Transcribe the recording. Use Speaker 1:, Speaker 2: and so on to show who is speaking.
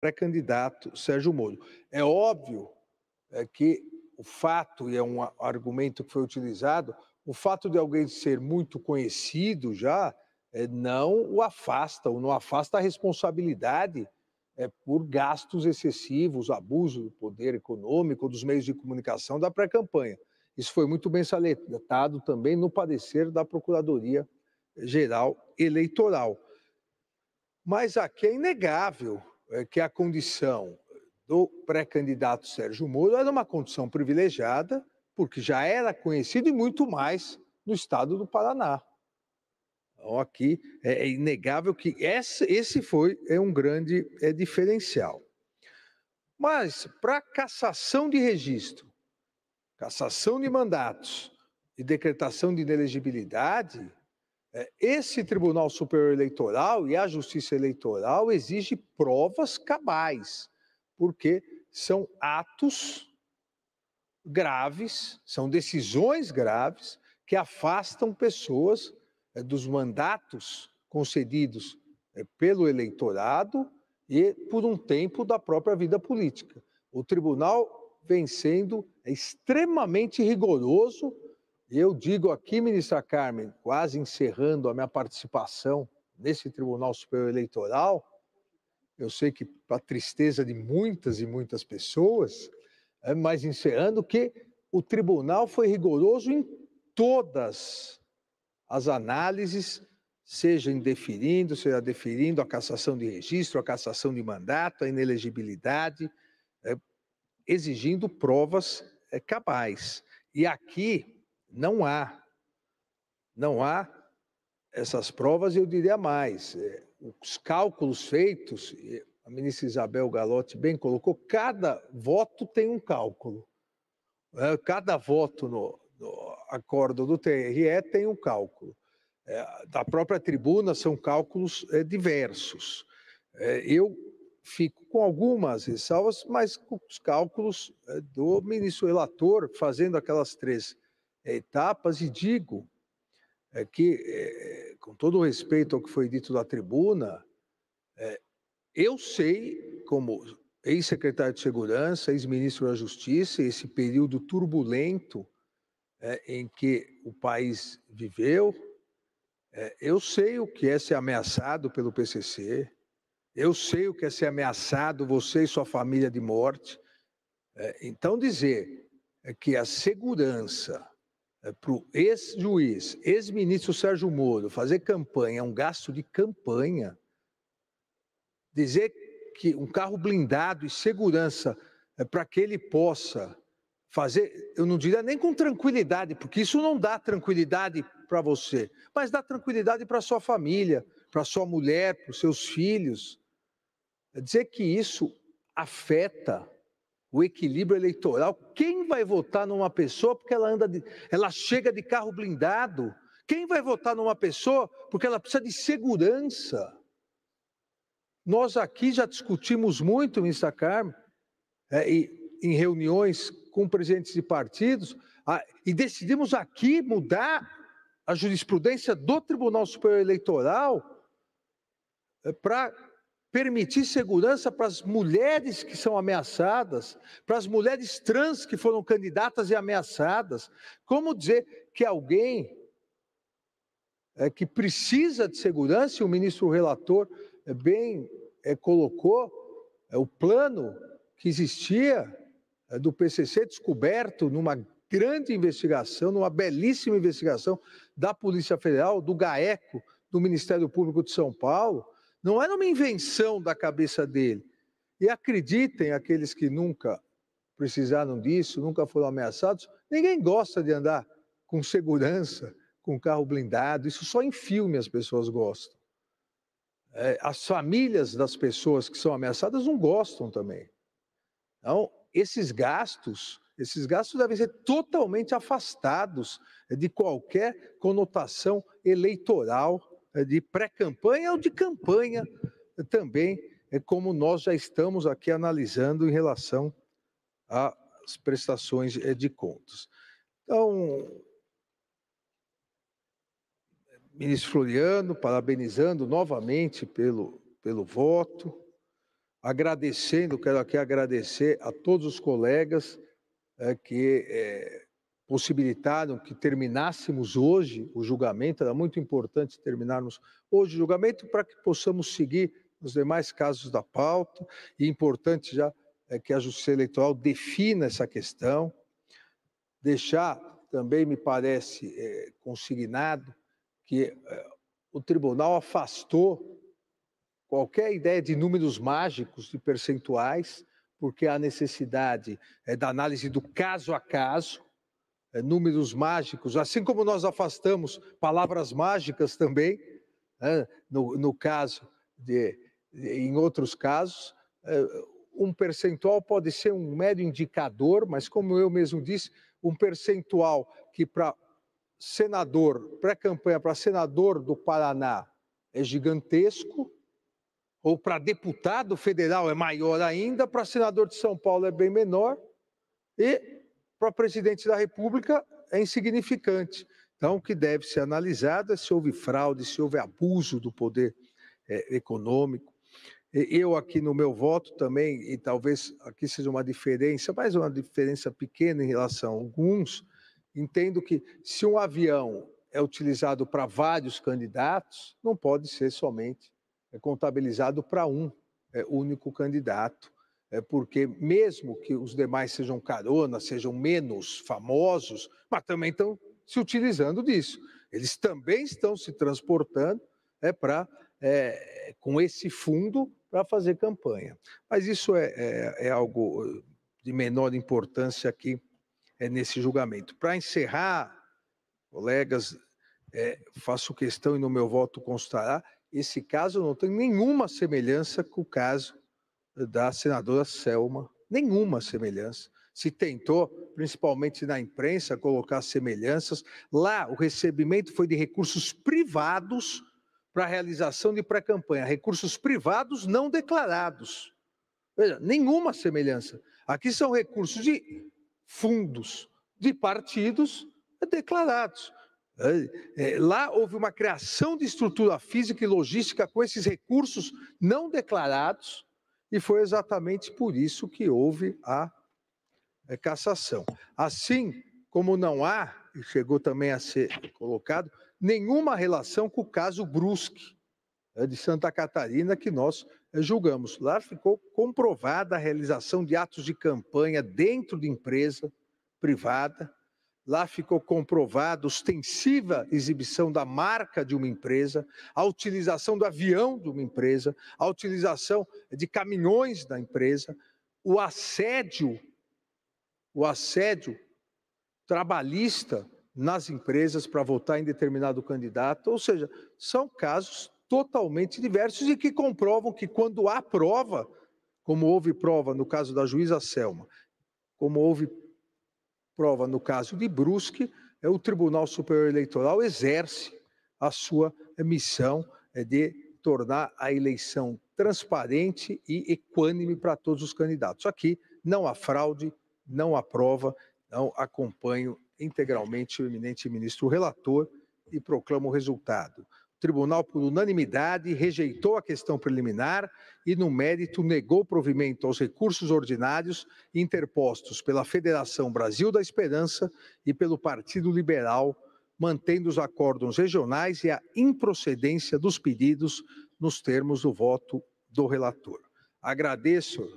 Speaker 1: pré-candidato Sérgio Moro. É óbvio é, que o fato, e é um argumento que foi utilizado, o fato de alguém ser muito conhecido já é, não o afasta, ou não afasta a responsabilidade é, por gastos excessivos, abuso do poder econômico, dos meios de comunicação da pré-campanha. Isso foi muito bem salientado também no parecer da Procuradoria Geral Eleitoral. Mas aqui é inegável é, que a condição do pré-candidato Sérgio Moro era uma condição privilegiada, porque já era conhecido e muito mais no estado do Paraná. Então, aqui é, é inegável que esse foi é um grande diferencial. Mas para cassação de registro, cassação de mandatos e decretação de inelegibilidade, é, esse Tribunal Superior Eleitoral e a Justiça Eleitoral exigem provas cabais, porque são atos graves, são decisões graves que afastam pessoas é, dos mandatos concedidos é, pelo eleitorado e por um tempo da própria vida política. O tribunal vem sendo extremamente rigoroso eu digo aqui, ministra Carmen, quase encerrando a minha participação nesse Tribunal Superior Eleitoral, eu sei que para tristeza de muitas e muitas pessoas, eh, mas encerrando que o tribunal foi rigoroso em todas as análises, seja indeferindo, seja deferindo a cassação de registro, a cassação de mandato, a inelegibilidade, eh, exigindo provas eh, cabais. E aqui não há. Não há essas provas, eu diria mais. É, os cálculos feitos, a ministra Isabel Galotti bem colocou, cada voto tem um cálculo. Né, cada voto no, no acordo do TRE tem um cálculo. É, da própria tribuna são cálculos é, diversos. Eu fico com algumas ressalvas, mas com os cálculos do ministro relator, fazendo aquelas três é, etapas, e digo é, que, é, com todo o respeito ao que foi dito da tribuna, é, eu sei, como ex-secretário de Segurança, ex-ministro da Justiça, esse período turbulento é, em que o país viveu, é, eu sei o que é ser ameaçado pelo PCC, eu sei o que é ser ameaçado, você e sua família, de morte. então, dizer que a segurança eh, para o ex-juiz, ex-ministro Sérgio Moro, fazer campanha, é um gasto de campanha, dizer que um carro blindado e segurança é eh, para que ele possa fazer, eu não diria nem com tranquilidade, porque isso não dá tranquilidade para você, mas dá tranquilidade para sua família, para sua mulher, para os seus filhos. É dizer que isso afeta o equilíbrio eleitoral. Quem vai votar numa pessoa porque ela anda, de, ela chega de carro blindado? Quem vai votar numa pessoa porque ela precisa de segurança? Nós aqui já discutimos muito, ministra Carme é, e, em reuniões com presidentes de partidos, a, e decidimos aqui mudar a jurisprudência do Tribunal Superior Eleitoral é, para permitir segurança para as mulheres que são ameaçadas, para as mulheres trans que foram candidatas e ameaçadas. Como dizer que alguém é, que precisa de segurança, e o ministro relator é, bem é, colocou é, o plano que existia é, do PCC descoberto numa grande investigação, numa belíssima investigação da Polícia Federal, do GAECO, do Ministério Público de São Paulo, não era uma invenção da cabeça dele. E acreditem, aqueles que nunca precisaram disso, nunca foram ameaçados, ninguém gosta de andar com segurança, com carro blindado. Isso só em filme as pessoas gostam. É, as famílias das pessoas que são ameaçadas não gostam também. Então, esses gastos, esses gastos devem ser totalmente afastados de qualquer conotação eleitoral eh, de pré-campanha ou de campanha também, eh, como nós já estamos aqui analisando em relação às prestações eh, de contas. Então, ministro Floriano, parabenizando novamente pelo, pelo voto, agradecendo, quero aqui agradecer a todos os colegas é, que é, possibilitaram que terminássemos hoje o julgamento, era muito importante terminarmos hoje o julgamento para que possamos seguir os demais casos da pauta, e importante já é que a Justiça Eleitoral defina essa questão, deixar também, me parece, é, consignado que é, o tribunal afastou qualquer ideia de números mágicos, de percentuais, porque a necessidade é, da análise do caso a caso, é, números mágicos, assim como nós afastamos palavras mágicas também, né? no, no, caso de, de, em outros casos, é, um percentual pode ser um mero indicador, mas como eu mesmo disse, um percentual que para senador, pré-campanha para senador do Paraná é gigantesco, ou para deputado federal é maior ainda, para senador de São Paulo é bem menor, e para o presidente da República é insignificante. Então, o que deve ser analisado é se houve fraude, se houve abuso do poder é, econômico. Eu aqui no meu voto também, e talvez aqui seja uma diferença, mas uma diferença pequena em relação a alguns, entendo que se um avião é utilizado para vários candidatos, não pode ser somente é, contabilizado para um é, único candidato é porque mesmo que os demais sejam caronas, sejam menos famosos, mas também estão se utilizando disso. Eles também estão se transportando é, né, para é, com esse fundo para fazer campanha. Mas isso é, é, é, algo eh, de menor importância aqui é, nesse julgamento. Para encerrar, colegas, é, faço questão e no meu voto constará, esse caso não tem nenhuma semelhança com o caso da senadora Selma. Nenhuma semelhança. Se tentou, principalmente na imprensa, colocar semelhanças. Lá, o recebimento foi de recursos privados para a realização de pré-campanha, recursos privados não declarados. Veja, nenhuma semelhança. Aqui são recursos de fundos de partidos declarados. É, é, lá houve uma criação de estrutura física e logística com esses recursos não declarados, e foi exatamente por isso que houve a é, cassação. Assim como não há, e chegou também a ser colocado, nenhuma relação com o caso Brusque é, de Santa Catarina que nós é, julgamos. Lá ficou comprovada a realização de atos de campanha dentro de empresa privada Lá ficou comprovada extensiva exibição da marca de uma empresa, a utilização do avião de uma empresa, a utilização de caminhões da empresa, o assédio, o assédio trabalhista nas empresas para votar em determinado candidato, ou seja, são casos totalmente diversos e que comprovam que quando há prova, como houve prova no caso da juíza Selma, como houve prova no caso de Brusque, é o Tribunal Superior Eleitoral exerce a sua missão é, de tornar a eleição transparente e equânime para todos os candidatos. Aqui não há fraude, não há prova, não acompanho integralmente o eminente ministro relator e proclamo o resultado tribunal, por unanimidade, rejeitou a questão preliminar e, no mérito, negou provimento aos recursos ordinários interpostos pela Federação Brasil da Esperança e pelo Partido Liberal, mantendo os acórdãos regionais e a improcedência dos pedidos nos termos do voto do relator. Agradeço.